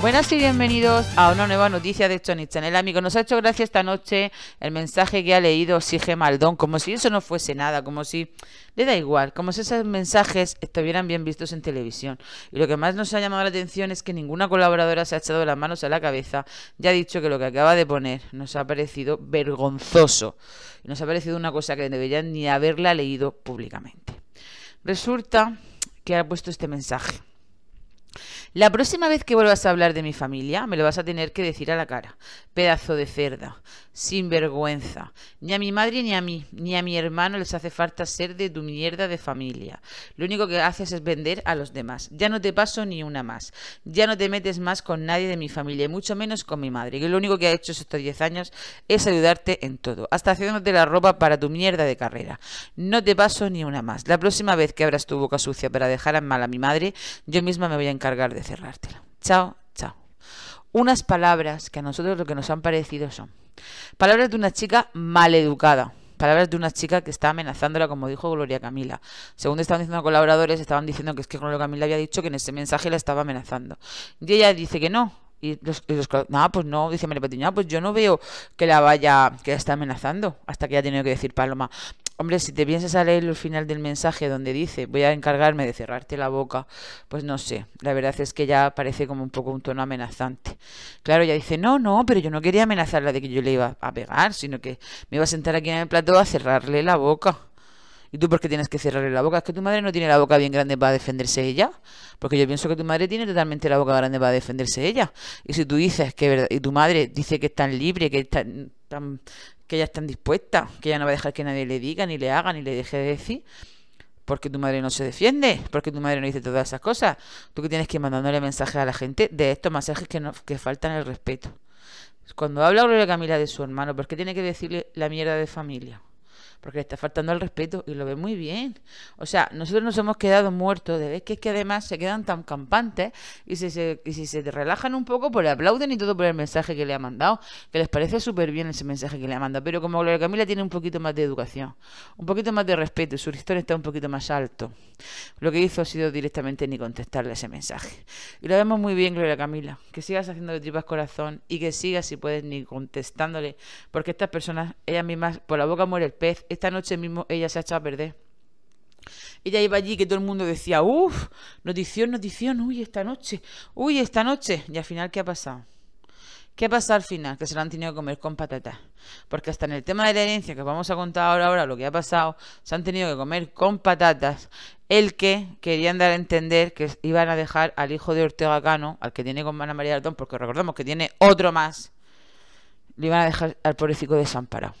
Buenas y bienvenidos a una nueva noticia de Tony Channel. Amigo, nos ha hecho gracia esta noche el mensaje que ha leído Sige Maldón, como si eso no fuese nada, como si le da igual, como si esos mensajes estuvieran bien vistos en televisión. Y lo que más nos ha llamado la atención es que ninguna colaboradora se ha echado las manos a la cabeza y ha dicho que lo que acaba de poner nos ha parecido vergonzoso. Nos ha parecido una cosa que deberían ni haberla leído públicamente. Resulta que ha puesto este mensaje. La próxima vez que vuelvas a hablar de mi familia, me lo vas a tener que decir a la cara. Pedazo de cerda, sin vergüenza. Ni a mi madre ni a mí, ni a mi hermano les hace falta ser de tu mierda de familia. Lo único que haces es vender a los demás. Ya no te paso ni una más. Ya no te metes más con nadie de mi familia, y mucho menos con mi madre, que lo único que ha hecho estos 10 años es ayudarte en todo, hasta haciéndote la ropa para tu mierda de carrera. No te paso ni una más. La próxima vez que abras tu boca sucia para dejar en mal a mi madre, yo misma me voy a encargar de cerrártela. Chao, chao. Unas palabras que a nosotros lo que nos han parecido son palabras de una chica maleducada. Palabras de una chica que está amenazándola, como dijo Gloria Camila. Según estaban diciendo colaboradores, estaban diciendo que es que Gloria Camila había dicho que en ese mensaje la estaba amenazando. Y ella dice que no, y los, y nada, pues no, dice María patiña ah, pues yo no veo que la vaya, que la está amenazando, hasta que ya ha tenido que decir Paloma, Hombre, si te piensas a leer el final del mensaje donde dice voy a encargarme de cerrarte la boca, pues no sé, la verdad es que ya parece como un poco un tono amenazante. Claro, ella dice, no, no, pero yo no quería amenazarla de que yo le iba a pegar, sino que me iba a sentar aquí en el plato a cerrarle la boca. ¿Y tú por qué tienes que cerrarle la boca? Es que tu madre no tiene la boca bien grande para defenderse ella. Porque yo pienso que tu madre tiene totalmente la boca grande para defenderse ella. Y si tú dices que y tu madre dice que es tan libre, que es tan, que ella está dispuesta, que ella no va a dejar que nadie le diga, ni le haga, ni le deje de decir. Porque tu madre no se defiende, porque tu madre no dice todas esas cosas. Tú que tienes que ir mandándole mensajes a la gente de estos mensajes que, no, que faltan el respeto. Cuando habla Gloria Camila de su hermano, ¿por qué tiene que decirle la mierda de familia? porque le está faltando el respeto y lo ve muy bien. O sea, nosotros nos hemos quedado muertos de vez que es que además se quedan tan campantes y, si se, relajan un poco, pues le aplauden y todo por el mensaje que le ha mandado, que les parece súper bien ese mensaje que le ha mandado. Pero como Gloria Camila tiene un poquito más de educación, un poquito más de respeto su historia está un poquito más alto, lo que hizo ha sido directamente ni contestarle ese mensaje. Y lo vemos muy bien, Gloria Camila, que sigas haciendo de tripas corazón y que sigas, si puedes, ni contestándole, porque estas personas, ellas mismas, por la boca muere el pelo esta noche mismo ella se ha echado a perder. Ella iba allí que todo el mundo decía, uff, notición, notición, uy, esta noche, uy, esta noche. Y al final, ¿qué ha pasado? ¿Qué ha pasado al final? Que se lo han tenido que comer con patatas. Porque hasta en el tema de la herencia, que vamos a contar ahora, ahora lo que ha pasado, se han tenido que comer con patatas el que querían dar a entender que iban a dejar al hijo de Ortega Cano, al que tiene con Ana María Ardón porque recordemos que tiene otro más, le iban a dejar al pobrecito desamparado.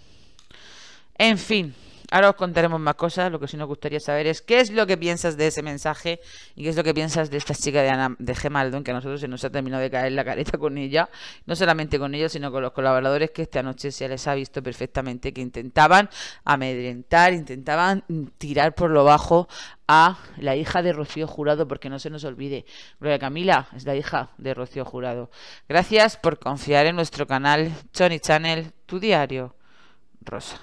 En fin, ahora os contaremos más cosas. Lo que sí nos gustaría saber es qué es lo que piensas de ese mensaje y qué es lo que piensas de esta chica de, de Gemaldón, que a nosotros se nos ha terminado de caer la careta con ella. No solamente con ella, sino con los colaboradores que esta noche se les ha visto perfectamente que intentaban amedrentar, intentaban tirar por lo bajo a la hija de Rocío Jurado, porque no se nos olvide, Gloria Camila es la hija de Rocío Jurado. Gracias por confiar en nuestro canal Choni Channel, tu diario, Rosa.